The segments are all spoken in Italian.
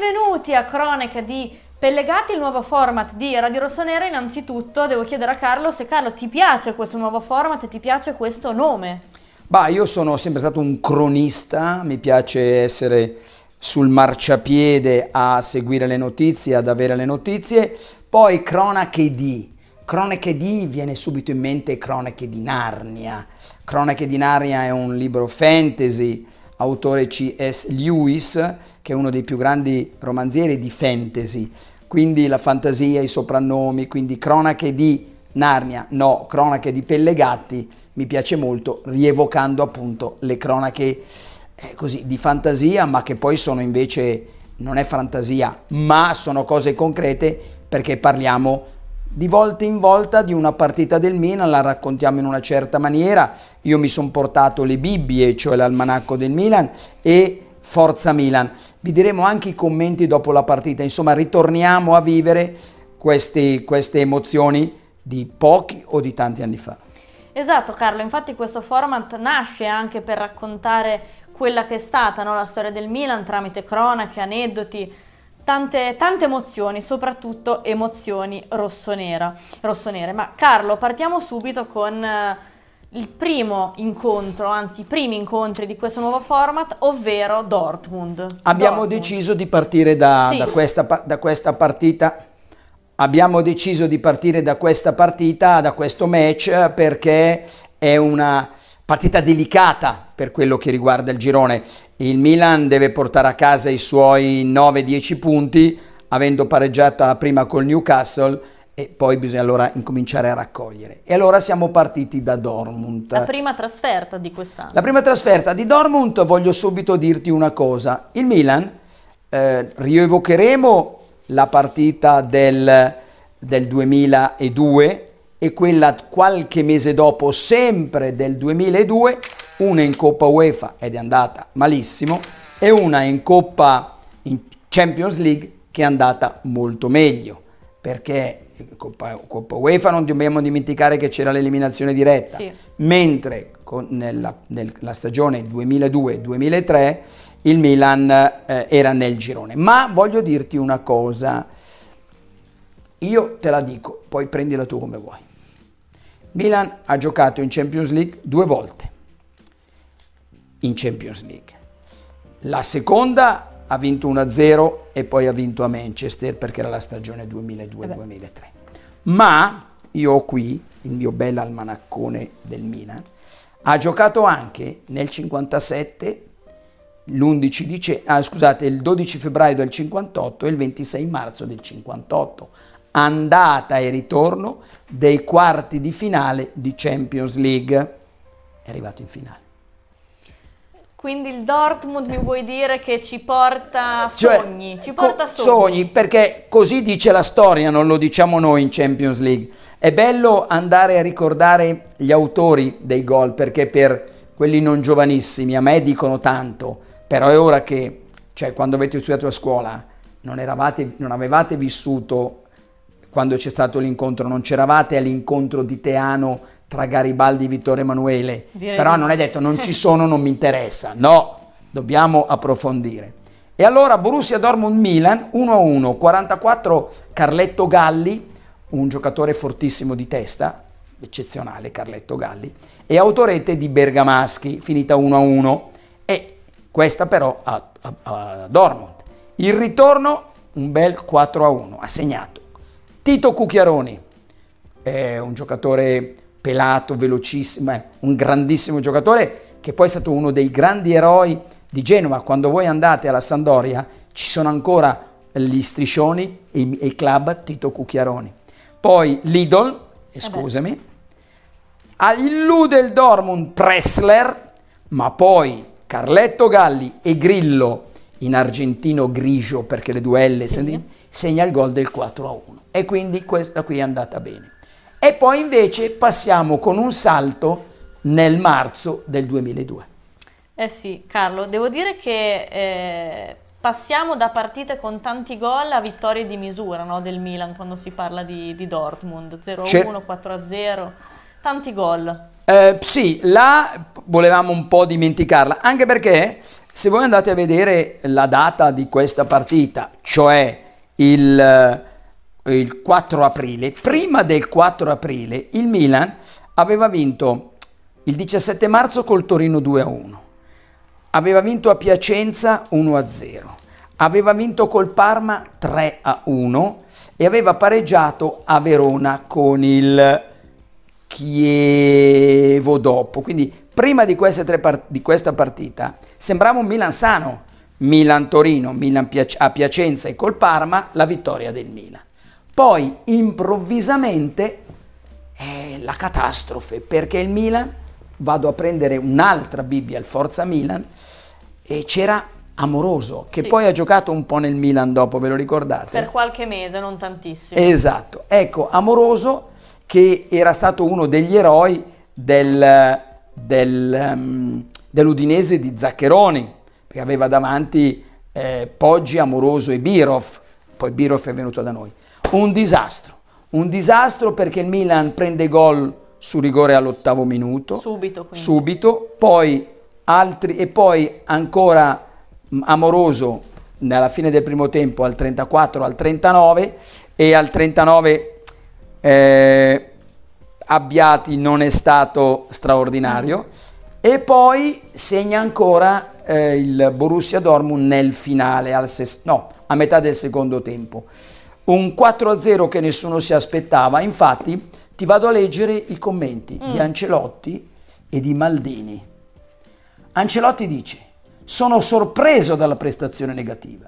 Benvenuti a Cronaca di Pellegati, il nuovo format di Radio Rossonera. Innanzitutto devo chiedere a Carlo se Carlo ti piace questo nuovo format e ti piace questo nome. Bah, io sono sempre stato un cronista, mi piace essere sul marciapiede a seguire le notizie, ad avere le notizie. Poi cronache di. Cronache di viene subito in mente Cronache di Narnia. Cronache di Narnia è un libro fantasy autore C.S. Lewis, che è uno dei più grandi romanzieri di fantasy. Quindi la fantasia, i soprannomi, quindi cronache di Narnia, no, cronache di Pellegatti, mi piace molto, rievocando appunto le cronache eh, così, di fantasia, ma che poi sono invece, non è fantasia, ma sono cose concrete perché parliamo di volta in volta di una partita del Milan, la raccontiamo in una certa maniera. Io mi sono portato le Bibbie, cioè l'almanacco del Milan e Forza Milan. Vi diremo anche i commenti dopo la partita, insomma ritorniamo a vivere questi, queste emozioni di pochi o di tanti anni fa. Esatto Carlo, infatti questo format nasce anche per raccontare quella che è stata no? la storia del Milan tramite cronache, aneddoti, tante, tante emozioni, soprattutto emozioni rosso-nera, rosso-nere. Ma Carlo, partiamo subito con eh, il primo incontro, anzi i primi incontri di questo nuovo format, ovvero Dortmund. Abbiamo Dortmund. deciso di partire da, sì. da, questa, da questa partita abbiamo deciso di partire da questa partita, da questo match, perché è una, Partita delicata per quello che riguarda il girone. Il Milan deve portare a casa i suoi 9-10 punti, avendo pareggiato prima col Newcastle e poi bisogna allora incominciare a raccogliere. E allora siamo partiti da Dortmund. La prima trasferta di quest'anno. La prima trasferta di Dortmund, voglio subito dirti una cosa. Il Milan, eh, rievocheremo la partita del, del 2002 e quella qualche mese dopo, sempre del 2002, una in Coppa UEFA ed è andata malissimo e una in Coppa in Champions League che è andata molto meglio perché Coppa, Coppa UEFA non dobbiamo dimenticare che c'era l'eliminazione diretta, sì. mentre con, nella, nella, stagione 2002-2003 il Milan eh, era nel girone. Ma voglio dirti una cosa, io te la dico, poi prendila tu come vuoi. Milan ha giocato in Champions League due volte. In Champions League. La seconda ha vinto 1-0 e poi ha vinto a Manchester perché era la stagione 2002-2003. Eh Ma io ho qui il mio bel almanaccone del Milan. Ha giocato anche nel 57 Dice, ah, scusate, il 12 febbraio del 58 e il 26 marzo del 58 andata e ritorno dei quarti di finale di Champions League. È arrivato in finale. Quindi il Dortmund mi vuoi dire che ci porta cioè, sogni, ci porta sogni. sogni. perché così dice la storia, non lo diciamo noi in Champions League. È bello andare a ricordare gli autori dei gol perché per quelli non giovanissimi a me dicono tanto, però è ora che, cioè quando avete studiato a scuola, non, eravate, non avevate vissuto quando c'è stato l'incontro, non c'eravate all'incontro di Teano tra Garibaldi e Vittorio Emanuele, Direi però non è detto non ci sono, non mi interessa, no, dobbiamo approfondire. E allora Borussia Dortmund Milan 1-1, 44 Carletto Galli, un giocatore fortissimo di testa, eccezionale Carletto Galli, e autorete di Bergamaschi, finita 1-1, e questa però a, a, a Dortmund. Il ritorno un bel 4-1, ha segnato Tito Cucchiaroni è un giocatore pelato, velocissimo, è eh, un grandissimo giocatore che poi è stato uno dei grandi eroi di Genova. Quando voi andate alla Sandoria ci sono ancora gli striscioni e il club Tito Cucchiaroni. Poi l'Idol, scusami, illude ah, il Dortmund Pressler, ma poi Carletto Galli e Grillo in argentino grigio perché le due L sì segna il gol del 4 a 1 e quindi questa qui è andata bene. E poi invece passiamo con un salto nel marzo del 2002. Eh sì, Carlo, devo dire che eh, passiamo da partite con tanti gol a vittorie di misura no, del Milan quando si parla di, di Dortmund, 0-1, 4-0, tanti gol. Eh, sì, là volevamo un po' dimenticarla, anche perché se voi andate a vedere la data di questa partita, cioè il, eh, il 4 aprile. Prima del 4 aprile il Milan aveva vinto il 17 marzo col Torino 2-1, aveva vinto a Piacenza 1-0, aveva vinto col Parma 3-1 e aveva pareggiato a Verona con il Chievo dopo. Quindi prima di, tre part- di questa partita sembrava un Milan sano, Milan-Torino, Milan a Piacenza e col Parma, la vittoria del Milan. Poi improvvisamente eh, la catastrofe perché il Milan, vado a prendere un'altra Bibbia, il Forza Milan, e c'era Amoroso, che sì. poi ha giocato un po' nel Milan dopo, ve lo ricordate? Per qualche mese, non tantissimo. Esatto, ecco, Amoroso che era stato uno degli eroi del, del, um, dell'Udinese di Zaccheroni, perché aveva davanti eh, Poggi, Amoroso e Birov, poi Birov è venuto da noi. Un disastro, un disastro perché il Milan prende gol su rigore all'ottavo minuto, subito, quindi. subito poi altri, e poi ancora mm, Amoroso alla fine del primo tempo al 34, al 39 e al 39 eh, Abbiati non è stato straordinario mm. e poi segna ancora eh, il Borussia Dortmund nel finale, ses- no, a metà del secondo tempo. Un 4-0 che nessuno si aspettava, infatti ti vado a leggere i commenti mm. di Ancelotti e di Maldini. Ancelotti dice, sono sorpreso dalla prestazione negativa,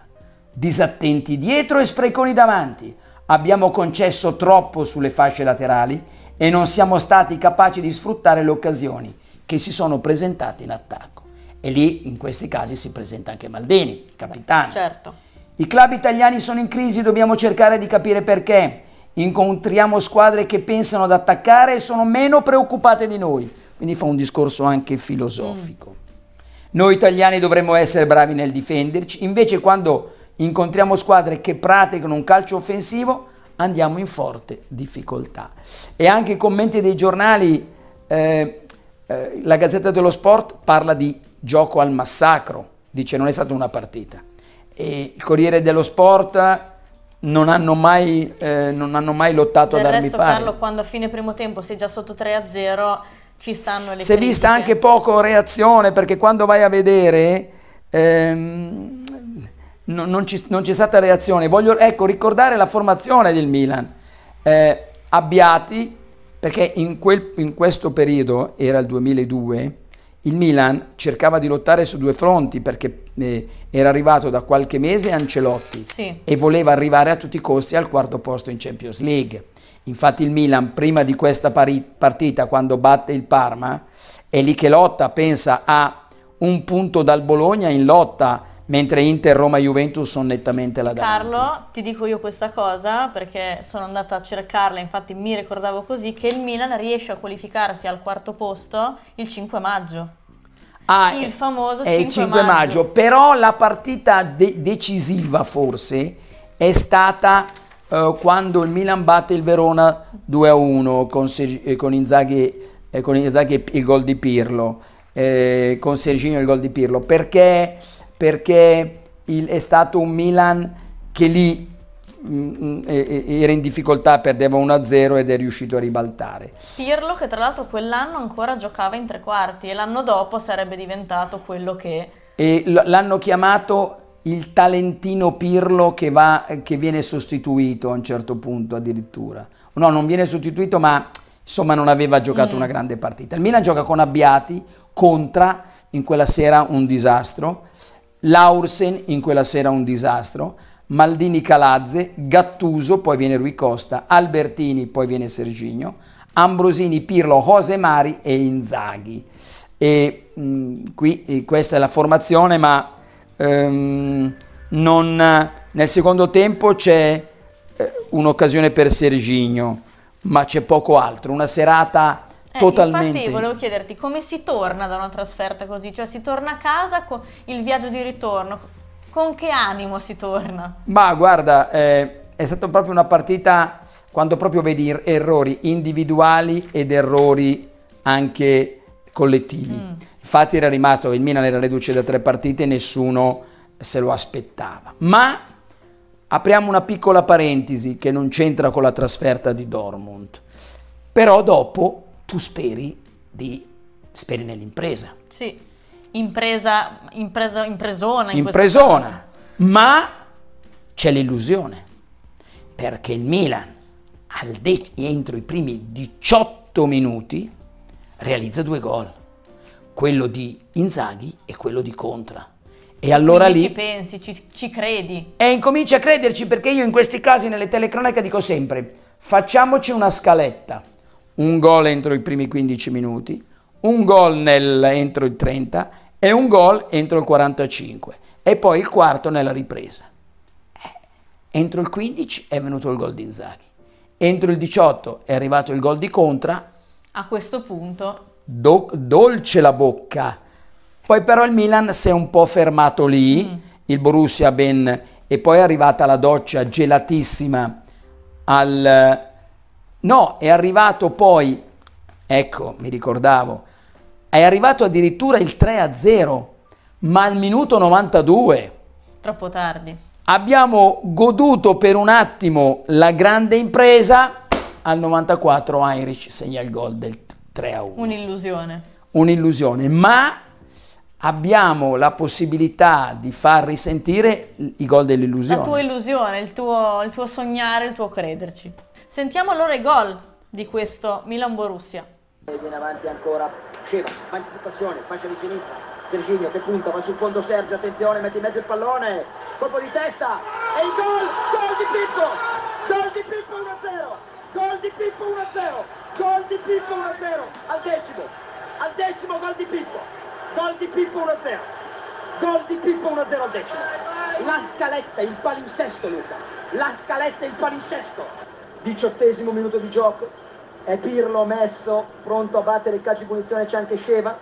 disattenti dietro e spreconi davanti, abbiamo concesso troppo sulle fasce laterali e non siamo stati capaci di sfruttare le occasioni che si sono presentate in attacco. E lì in questi casi si presenta anche Maldini, capitano. Certo. I club italiani sono in crisi, dobbiamo cercare di capire perché. Incontriamo squadre che pensano ad attaccare e sono meno preoccupate di noi. Quindi fa un discorso anche filosofico. Mm. Noi italiani dovremmo essere bravi nel difenderci, invece quando incontriamo squadre che praticano un calcio offensivo andiamo in forte difficoltà. E anche i commenti dei giornali, eh, eh, la Gazzetta dello Sport parla di gioco al massacro, dice non è stata una partita. E il Corriere dello Sport non hanno mai, eh, non hanno mai lottato Del ad armi pari. Carlo, quando a fine primo tempo sei già sotto 3-0 ci stanno le Si è vista anche poco reazione perché quando vai a vedere... Ehm, non, non, ci, non c'è stata reazione. Voglio ecco, ricordare la formazione del Milan. Eh, abbiati, perché in, quel, in questo periodo, era il 2002, il Milan cercava di lottare su due fronti perché eh, era arrivato da qualche mese Ancelotti sì. e voleva arrivare a tutti i costi al quarto posto in Champions League. Infatti il Milan prima di questa partita quando batte il Parma è lì che lotta, pensa a un punto dal Bologna in lotta mentre Inter, Roma e Juventus sono nettamente la davanti. Carlo, ti dico io questa cosa perché sono andata a cercarla, infatti mi ricordavo così, che il Milan riesce a qualificarsi al quarto posto il 5 maggio. Ah, il famoso è 5, 5 maggio. maggio. Però la partita de decisiva forse è stata eh, quando il Milan batte il Verona 2-1 con, eh, con, Inzaghi, eh, con Inzaghi il gol di Pirlo, eh, con Serginio il gol di Pirlo, perché perché il, è stato un Milan che lì mm, mm, era in difficoltà, perdeva 1-0 ed è riuscito a ribaltare. Pirlo che tra l'altro quell'anno ancora giocava in tre quarti e l'anno dopo sarebbe diventato quello che... E l'hanno chiamato il talentino Pirlo che, va, che viene sostituito a un certo punto addirittura. No, non viene sostituito ma insomma non aveva giocato mm. una grande partita. Il Milan gioca con Abbiati, contra in quella sera un disastro Laursen in quella sera un disastro, Maldini Calazze, Gattuso, poi viene Rui Costa, Albertini, poi viene Serginio, Ambrosini, Pirlo, Jose Mari e Inzaghi. E, mh, qui e eh, questa è la formazione, ma ehm, non, nel secondo tempo c'è eh, un'occasione per Serginio, ma c'è poco altro. Una serata eh, Totalmente. Infatti volevo chiederti come si torna da una trasferta così, cioè si torna a casa con il viaggio di ritorno, con che animo si torna? Ma guarda, eh, è stata proprio una partita quando proprio vedi er-, errori individuali ed errori anche collettivi. Mm. Infatti era rimasto, il Milan era reduce da tre partite e nessuno se lo aspettava. Ma apriamo una piccola parentesi che non c'entra con la trasferta di Dortmund. Però dopo tu speri, di, speri nell'impresa. Sì, impresa, impresa impresona. In impresona, ma c'è l'illusione, perché il Milan al dec- entro i primi 18 minuti realizza due gol, quello di Inzaghi e quello di Contra. E allora Quindi lì... Ci pensi, ci, ci credi. E incominci a crederci perché io in questi casi nelle telecronache dico sempre facciamoci una scaletta un gol entro i primi 15 minuti, un gol nel, entro il 30 e un gol entro il 45 e poi il quarto nella ripresa. Eh, entro il 15 è venuto il gol di Inzaghi. Entro il 18 è arrivato il gol di Contra. A questo punto... Do, dolce la bocca. Poi però il Milan si è un po' fermato lì, mm. il Borussia ben... E poi è arrivata la doccia gelatissima al No, è arrivato poi, ecco, mi ricordavo, è arrivato addirittura il 3-0, a ma al minuto 92. Troppo tardi. Abbiamo goduto per un attimo la grande impresa, al 94 Heinrich segna il gol del 3-1. a Un'illusione. Un'illusione, ma abbiamo la possibilità di far risentire i gol dell'illusione. La tua illusione, il tuo, il tuo sognare, il tuo crederci. Sentiamo allora i gol di questo Milan-Borussia. Viene avanti ancora, Sceva, avanti di passione, fascia di sinistra, Serginio che punta, va sul fondo Sergio, attenzione, mette in mezzo il pallone, colpo di testa e il gol, gol di Pippo, gol di Pippo 1-0, gol di Pippo 1-0, gol di Pippo 1-0, al decimo, al decimo gol di Pippo, gol di Pippo 1-0, gol di Pippo 1-0 al decimo, la scaletta, il palinsesto Luca, la scaletta, il palinsesto diciottesimo minuto di gioco, è Pirlo messo, pronto a battere il calcio di punizione, c'è anche Sceva,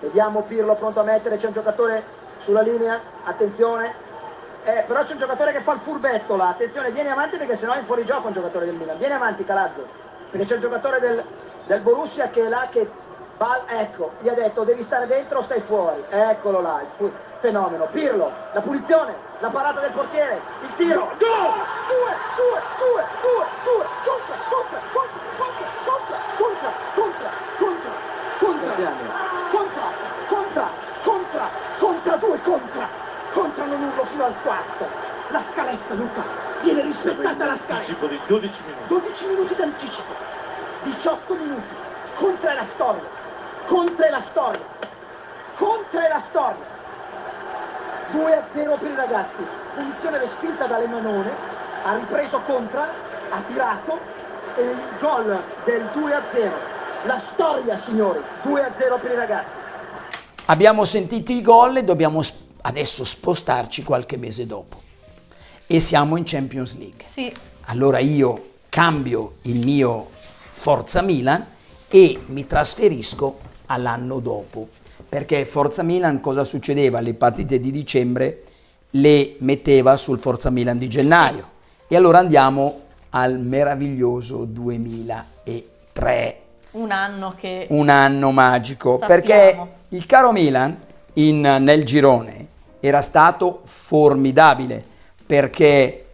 vediamo Pirlo pronto a mettere, c'è un giocatore sulla linea, attenzione, eh, però c'è un giocatore che fa il furbetto là, attenzione, vieni avanti perché sennò è in fuorigioco un giocatore del Milan, vieni avanti Calazzo, perché c'è il giocatore del, del, Borussia che è là che, ecco, gli ha detto devi stare dentro o stai fuori, eccolo là, il fuori fenomeno. Pirlo, la punizione, la parata del portiere, il tiro. Go! 2, 2, 2, 2, 2, contra, contra, contra, contra, contra, contra, contra, contra, contra, contra, contra, contra, contra, due contra, contrano l'urlo fino al quarto. La scaletta, Luca, viene rispettata la scaletta. di 12 minuti. 12 minuti d'anticipo, 18 minuti, contra la storia, contra la storia, contra la storia. 2 a 0 per i ragazzi punizione respinta da Lemanone ha ripreso Contra ha tirato e il gol del 2 a 0 la storia signori 2 a 0 per i ragazzi abbiamo sentito i gol e dobbiamo adesso spostarci qualche mese dopo e siamo in Champions League sì. allora io cambio il mio Forza Milan e mi trasferisco all'anno dopo perché Forza Milan cosa succedeva? Le partite di dicembre le metteva sul Forza Milan di gennaio. E allora andiamo al meraviglioso 2003. Un anno che... Un anno magico, sappiamo. perché il caro Milan in, nel girone era stato formidabile, perché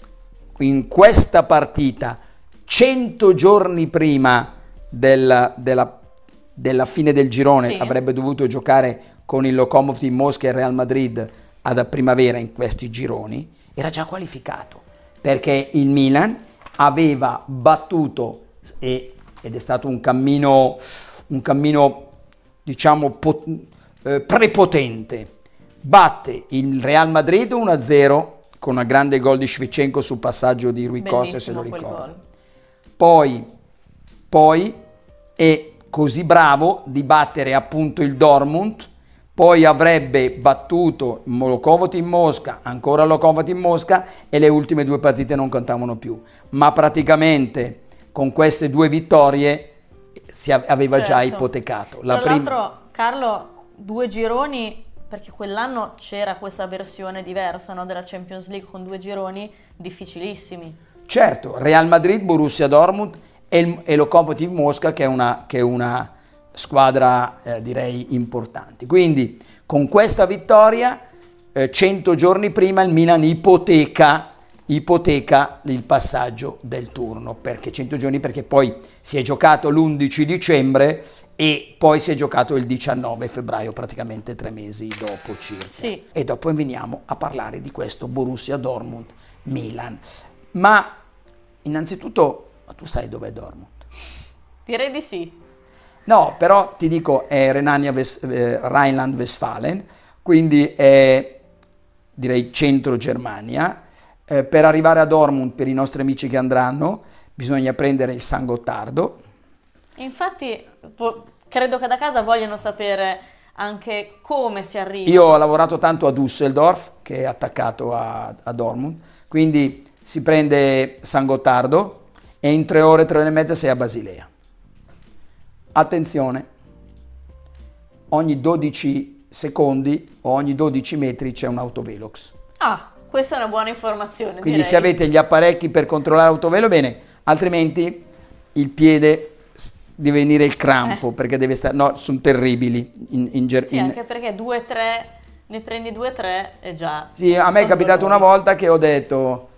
in questa partita, 100 giorni prima della, della della fine del girone sì. avrebbe dovuto giocare con il Lokomotiv Mosca e il Real Madrid ad a primavera in questi gironi, era già qualificato perché il Milan aveva battuto e, ed è stato un cammino, un cammino diciamo pot- eh, prepotente. Batte il Real Madrid 1-0 con un grande gol di Svicenko sul passaggio di Rui Costa, se lo ricordo. Poi, poi è così bravo di battere appunto il Dortmund, poi avrebbe battuto Lokomotiv in Mosca, ancora Lokomotiv in Mosca e le ultime due partite non contavano più. Ma praticamente con queste due vittorie si aveva certo. già ipotecato. La Tra prima... l'altro Carlo, due gironi, perché quell'anno c'era questa versione diversa no, della Champions League con due gironi difficilissimi. Certo, Real Madrid, Borussia Dortmund e, il, e lo Mosca che è una, che è una squadra eh, direi importante. Quindi con questa vittoria, eh, 100 giorni prima, il Milan ipoteca, ipoteca il passaggio del turno. Perché 100 giorni? Perché poi si è giocato l'11 dicembre e poi si è giocato il 19 febbraio, praticamente tre mesi dopo circa. Sì. E dopo veniamo a parlare di questo Borussia Dortmund-Milan. Ma innanzitutto ma tu sai dov'è Dortmund? Direi di sì. No, però ti dico, è Renania Rheinland-Westfalen, eh, quindi è direi centro Germania. Eh, per arrivare a Dortmund, per i nostri amici che andranno, bisogna prendere il San Gottardo. Infatti, credo che da casa vogliano sapere anche come si arriva. Io ho lavorato tanto a Düsseldorf, che è attaccato a, a Dortmund, quindi si prende San Gottardo, e in tre ore, tre ore e mezza sei a Basilea. Attenzione, ogni 12 secondi o ogni 12 metri c'è un autovelox. Ah, questa è una buona informazione. Quindi direi. se avete gli apparecchi per controllare l'autovelo, bene, altrimenti il piede deve venire il crampo eh. perché deve stare... No, sono terribili. In, in, ger- sì, in... anche perché 2 tre... ne prendi 2 tre e già... Sì, a me è capitato dolori. una volta che ho detto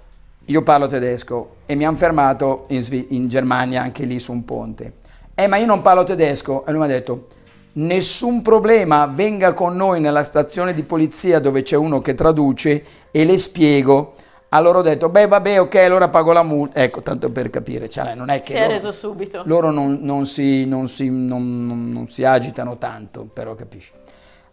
io parlo tedesco e mi hanno fermato in, Svi- in Germania, anche lì su un ponte. Eh, ma io non parlo tedesco. E lui mi ha detto, nessun problema, venga con noi nella stazione di polizia dove c'è uno che traduce e le spiego. Allora ho detto, beh vabbè ok, allora pago la multa. Ecco, tanto per capire, cioè, non è che... Si loro, è reso subito. Loro non, non, si, non, si, non, si, agitano tanto, però capisci.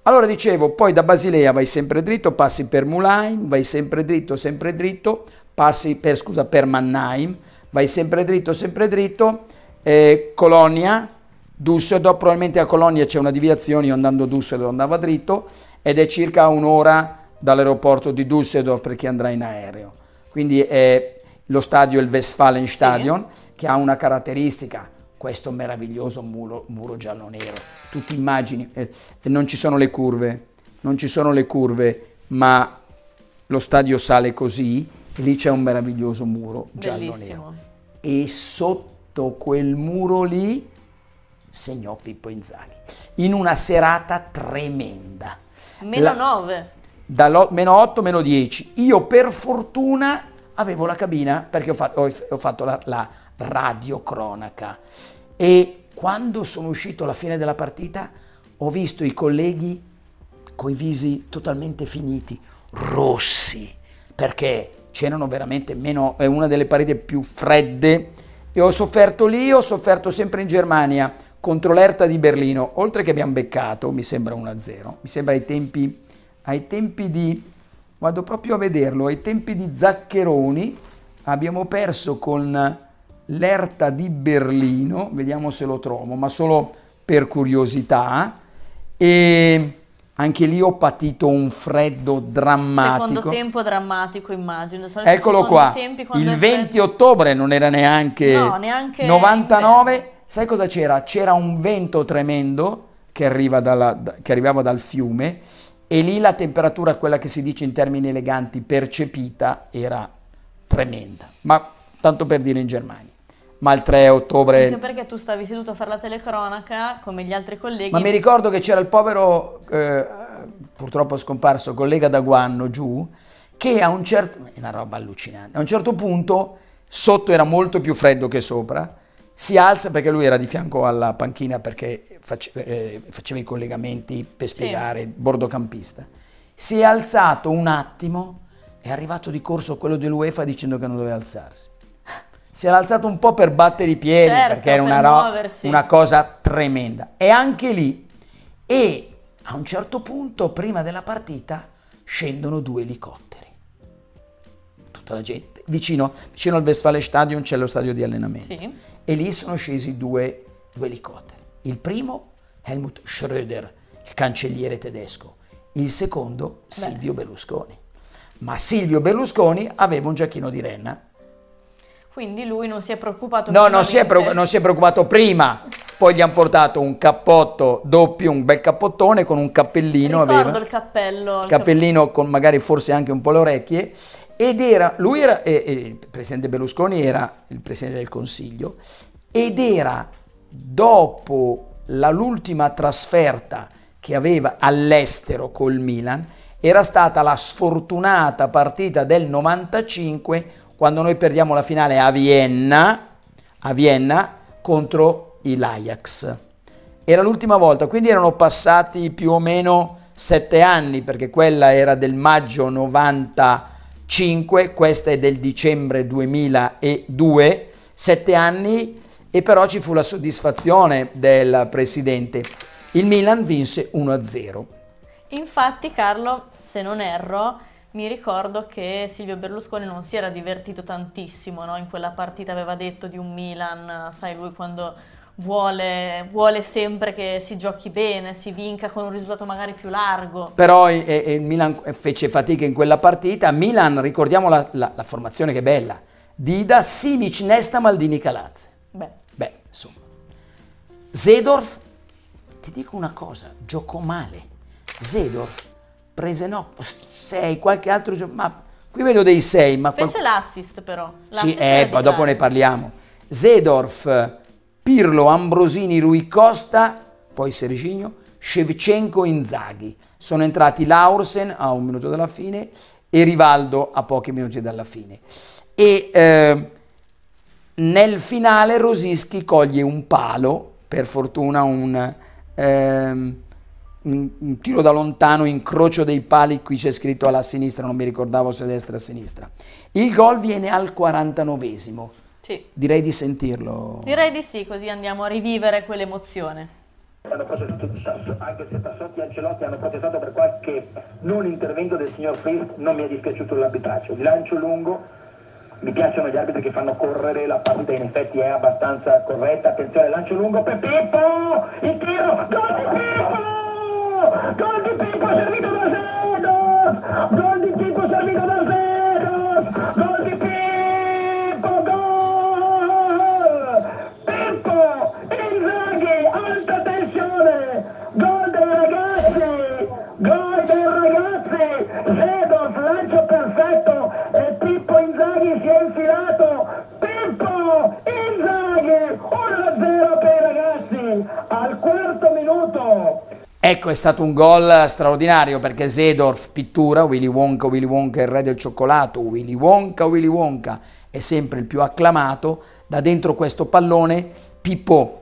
Allora dicevo, poi da Basilea vai sempre dritto, passi per Mulain, vai sempre dritto, sempre dritto, passi per, scusa, per Mannheim, vai sempre dritto, sempre dritto, eh, Colonia, Düsseldorf, probabilmente a Colonia c'è una deviazione, io andando a Düsseldorf andavo dritto, ed è circa un'ora dall'aeroporto di Düsseldorf per chi andrà in aereo. Quindi è lo stadio, il Westfalenstadion, sì. che ha una caratteristica, questo meraviglioso muro, muro giallo-nero. Tu immagini, eh, non ci sono le curve, non ci sono le curve, ma lo stadio sale così e lì c'è un meraviglioso muro giallo-nero. E sotto quel muro lì segnò Pippo Inzaghi. In una serata tremenda. Meno 9. Da meno 8, meno 10. Io per fortuna avevo la cabina perché ho fatto, ho, ho fatto la, la radiocronaca. E quando sono uscito alla fine della partita ho visto i colleghi coi visi totalmente finiti, rossi, perché c'erano veramente meno, è una delle pareti più fredde e ho sofferto lì, ho sofferto sempre in Germania contro l'Erta di Berlino, oltre che abbiamo beccato, mi sembra 1-0, mi sembra ai tempi, ai tempi di, vado proprio a vederlo, ai tempi di Zaccheroni abbiamo perso con l'Erta di Berlino, vediamo se lo trovo, ma solo per curiosità, e anche lì ho patito un freddo drammatico. Secondo tempo drammatico, immagino. Sono Eccolo qua, il 20 freddo... ottobre non era neanche, no, neanche 99, in... sai cosa c'era? C'era un vento tremendo che, dalla, che, arrivava dal fiume e lì la temperatura, quella che si dice in termini eleganti, percepita, era tremenda, ma tanto per dire in Germania ma il 3 ottobre... Anche perché tu stavi seduto a fare la telecronaca come gli altri colleghi. Ma mi ricordo che c'era il povero, eh, purtroppo scomparso, collega da Guanno giù, che a un certo... è una roba allucinante. A un certo punto, sotto era molto più freddo che sopra, si alza perché lui era di fianco alla panchina perché faceva, eh, faceva i collegamenti per spiegare, sì. bordocampista. Si è alzato un attimo, è arrivato di corso quello dell'UEFA dicendo che non doveva alzarsi si era alzato un po' per battere i piedi certo, perché era per una, ro- una, cosa tremenda. E anche lì, e a un certo punto, prima della partita, scendono due elicotteri. Tutta la gente, vicino, vicino al Westfale Stadium c'è lo stadio di allenamento. Sì. E lì sono scesi due, due elicotteri. Il primo, Helmut Schröder, il cancelliere tedesco. Il secondo, Silvio Berlusconi. Ma Silvio Berlusconi aveva un giacchino di renna quindi lui non si è preoccupato. No, non si è, preoccup- non si è preoccupato prima poi gli hanno portato un cappotto doppio, un bel cappottone con un cappellino. Ricordo aveva, il cappello. Il cappellino con magari forse anche un po' le orecchie. Ed era, lui era, eh, il presidente Berlusconi era il presidente del Consiglio, ed era dopo la, l'ultima trasferta che aveva all'estero col Milan, era stata la sfortunata partita del 95 quando noi perdiamo la finale a Vienna, a Vienna contro l'Ajax. Era l'ultima volta, quindi erano passati più o meno sette anni, perché quella era del maggio 95, questa è del dicembre 2002, sette anni e però ci fu la soddisfazione del presidente. Il Milan vinse 1-0. Infatti Carlo, se non erro, mi ricordo che Silvio Berlusconi non si era divertito tantissimo no? in quella partita, aveva detto di un Milan, sai lui quando vuole, vuole sempre che si giochi bene, si vinca con un risultato magari più largo. Però il eh, Milan fece fatica in quella partita, Milan ricordiamo la, la, la formazione che è bella, Dida, Simic, Nesta, Maldini, Calazze. Beh. Beh, insomma. Zedorf, ti dico una cosa, giocò male. Zedorf prese no 6, qualche altro ma qui vedo dei 6, ma Fece qual... l'assist però. L'assist sì, eh, ma dopo ne parliamo. Zedorf, Pirlo, Ambrosini, Rui Costa, poi Serginio, Shevchenko, Inzaghi. Sono entrati Laursen a un minuto dalla fine e Rivaldo a pochi minuti dalla fine. E eh, nel finale Rosischi coglie un palo, per fortuna un... Ehm, un, un, tiro da lontano, incrocio dei pali, qui c'è scritto alla sinistra, non mi ricordavo se a destra o a sinistra. Il gol viene al 49esimo. Sì. Direi di sentirlo. Direi di sì, così andiamo a rivivere quell'emozione hanno fatto anche se Tassotti e Ancelotti hanno protestato per qualche non intervento del signor Fritz non mi è dispiaciuto l'arbitraggio il lancio lungo mi piacciono gli arbitri che fanno correre la partita in effetti è abbastanza corretta attenzione lancio lungo per Pippo il tiro gol di Pippo Goalkeeper servito da Sena! Goalkeeper servito da Sena! Ecco, è stato un gol straordinario perché Zedorf, pittura, Willy Wonka, Willy Wonka, il re del cioccolato, Willy Wonka, Willy Wonka, è sempre il più acclamato, da dentro questo pallone Pippo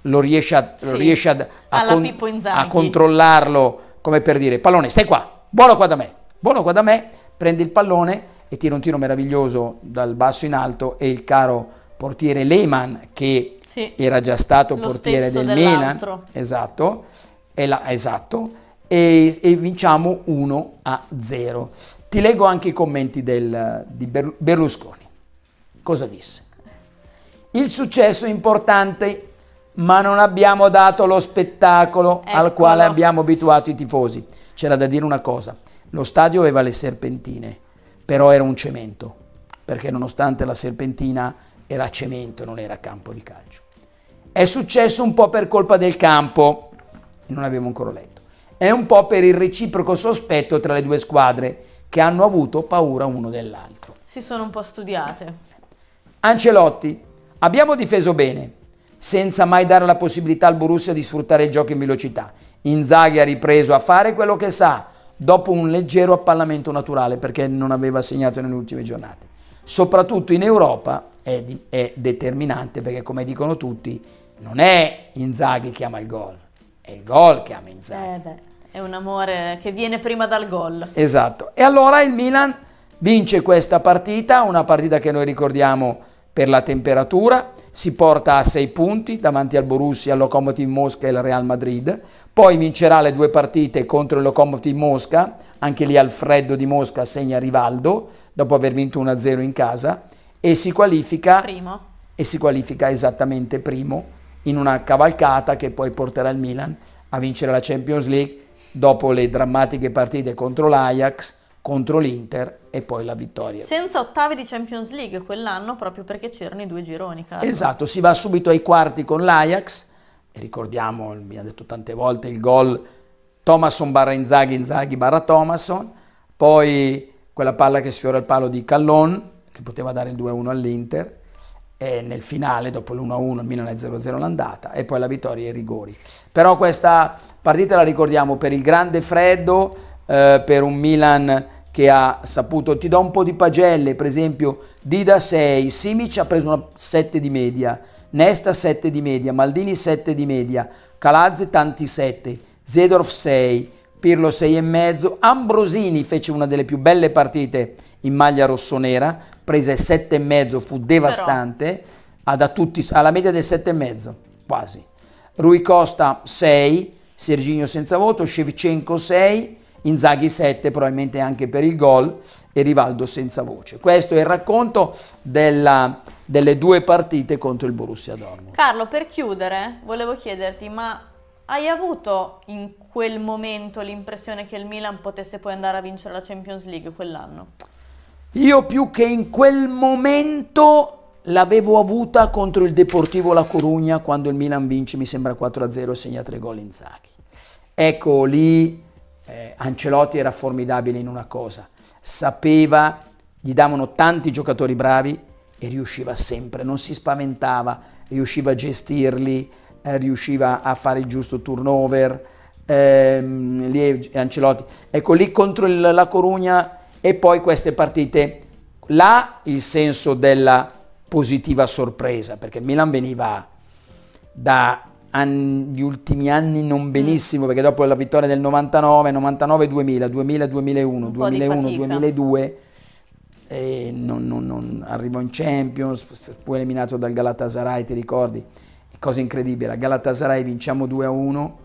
lo riesce a, sì, lo riesce a, a, con, a controllarlo, come per dire, pallone, stai qua, buono qua da me, buono qua da me, prende il pallone e tira un tiro meraviglioso dal basso in alto e il caro portiere Lehman che sì, era già stato portiere del Milan, esatto, è là, esatto, e, e vinciamo 1 a 0. Ti leggo anche i commenti del, di Berlusconi. Cosa disse? Il successo è importante, ma non abbiamo dato lo spettacolo Eccolo. al ecco, quale abbiamo abituato i tifosi. C'era da dire una cosa, lo stadio aveva le serpentine, però era un cemento, perché nonostante la serpentina era cemento, non era campo di calcio. È successo un po' per colpa del campo, e non abbiamo ancora letto. È un po' per il reciproco sospetto tra le due squadre che hanno avuto paura uno dell'altro. Si sono un po' studiate. Ancelotti, abbiamo difeso bene, senza mai dare la possibilità al Borussia di sfruttare il gioco in velocità. Inzaghi ha ripreso a fare quello che sa, dopo un leggero appallamento naturale perché non aveva segnato nelle ultime giornate. Soprattutto in Europa è, di, è determinante perché come dicono tutti non è Inzaghi che ama il gol, è il gol che ha Menzani. Eh beh, è un amore che viene prima dal gol. Esatto. E allora il Milan vince questa partita, una partita che noi ricordiamo per la temperatura, si porta a sei punti davanti al Borussia, al Lokomotiv Mosca e al Real Madrid, poi vincerà le due partite contro il Lokomotiv Mosca, anche lì al freddo di Mosca segna Rivaldo, dopo aver vinto 1-0 in casa, e si qualifica... Primo. E si qualifica esattamente primo in una cavalcata che poi porterà il Milan a vincere la Champions League dopo le drammatiche partite contro l'Ajax, contro l'Inter e poi la vittoria. Senza ottavi di Champions League quell'anno proprio perché c'erano i due gironi. Carlo. Esatto, si va subito ai quarti con l'Ajax e ricordiamo, mi ha detto tante volte, il gol Thomason barra Inzaghi, Inzaghi barra Thomason, poi quella palla che sfiora il palo di Callon che poteva dare il 2-1 all'Inter eh, nel finale dopo l'1-1 il Milan è 0-0 l'andata e poi la vittoria e i rigori. Però questa partita la ricordiamo per il grande freddo, eh, per un Milan che ha saputo, ti do un po' di pagelle, per esempio Dida 6, Simic ha preso una 7 di media, Nesta 7 di media, Maldini 7 di media, Calazze tanti 7, Zedorf 6, Pirlo 6 e mezzo Ambrosini fece una delle più belle partite in maglia rossonera, prese e mezzo, fu devastante, ha da tutti, alla media del e mezzo, quasi. Rui Costa 6, Serginio senza voto, Shevchenko 6, Inzaghi 7 probabilmente anche per il gol e Rivaldo senza voce. Questo è il racconto della, delle due partite contro il Borussia Dortmund. Carlo, per chiudere, volevo chiederti, ma hai avuto in quel momento l'impressione che il Milan potesse poi andare a vincere la Champions League quell'anno? Io più che in quel momento l'avevo avuta contro il Deportivo La Corugna quando il Milan vince, mi sembra 4-0 e segna tre gol in Inzaghi. Ecco lì eh, Ancelotti era formidabile in una cosa, sapeva, gli davano tanti giocatori bravi e riusciva sempre, non si spaventava, riusciva a gestirli, eh, riusciva a fare il giusto turnover. Ehm, lì Ancelotti. Ecco lì contro il, La Corugna e poi queste partite là il senso della positiva sorpresa perché Milan veniva da gli ultimi anni non mm. benissimo perché dopo la vittoria del 99, 99, 2000, 2000, 2001, 2001, 2002 non, non, non arrivò in Champions, fu eliminato dal Galatasaray, ti ricordi? Cosa incredibile, a Galatasaray vinciamo 2 a 1,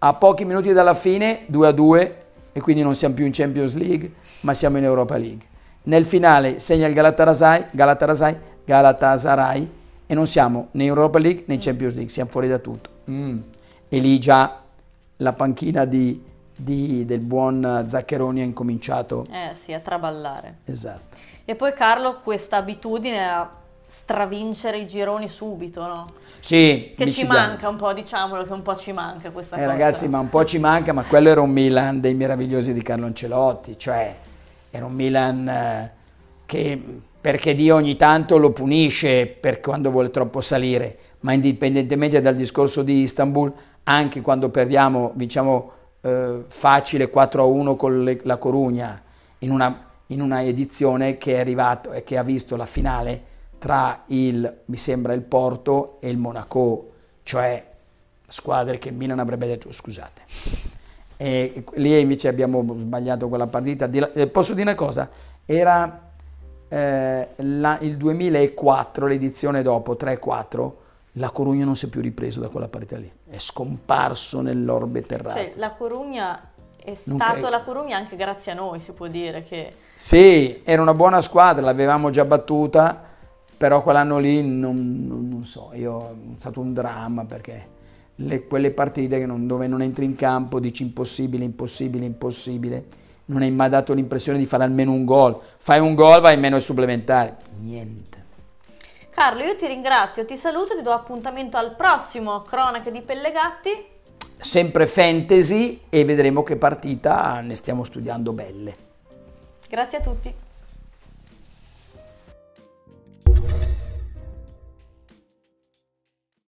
a pochi minuti dalla fine 2 a 2 e quindi non siamo più in Champions League, ma siamo in Europa League. Nel finale segna il Galatasaray, Galatasaray, Galatasaray e non siamo né in Europa League né in Champions League, siamo fuori da tutto. Mm. E lì già la panchina di, di, del buon Zaccheroni ha incominciato. Eh sì, a traballare. Esatto. E poi Carlo questa abitudine a stravincere i gironi subito, no? Sì. Che ci manca un po', diciamolo, che un po' ci manca questa eh, cosa. Ragazzi, ma un po' ci manca, ma quello era un Milan dei meravigliosi di Carlo Ancelotti, cioè era un Milan eh, che perché Dio ogni tanto lo punisce per quando vuole troppo salire, ma indipendentemente dal discorso di Istanbul, anche quando perdiamo, diciamo, eh, facile 4-1 con le, la Corugna in una, in una edizione che è arrivato e che ha visto la finale tra il, mi sembra, il Porto e il Monaco, cioè squadre che Milan avrebbe detto scusate. E lì invece abbiamo sbagliato quella partita. Eh, posso dire una cosa? Era eh, la, il 2004, l'edizione dopo, 3-4, la Corugna non si è più ripresa da quella partita lì, è scomparso nell'orbe terrata. Cioè, la Corugna è stata la Corugna anche grazie a noi, si può dire che... Sì, era una buona squadra, l'avevamo già battuta, però quell'anno lì non, non, non so, io, è stato un dramma perché le, quelle partite non, dove non entri in campo dici impossibile, impossibile, impossibile, non hai mai dato l'impressione di fare almeno un gol, fai un gol vai meno ai supplementari, niente. Carlo, io ti ringrazio, ti saluto, e ti do appuntamento al prossimo Cronache di Pellegatti. Sempre fantasy e vedremo che partita ne stiamo studiando belle. Grazie a tutti.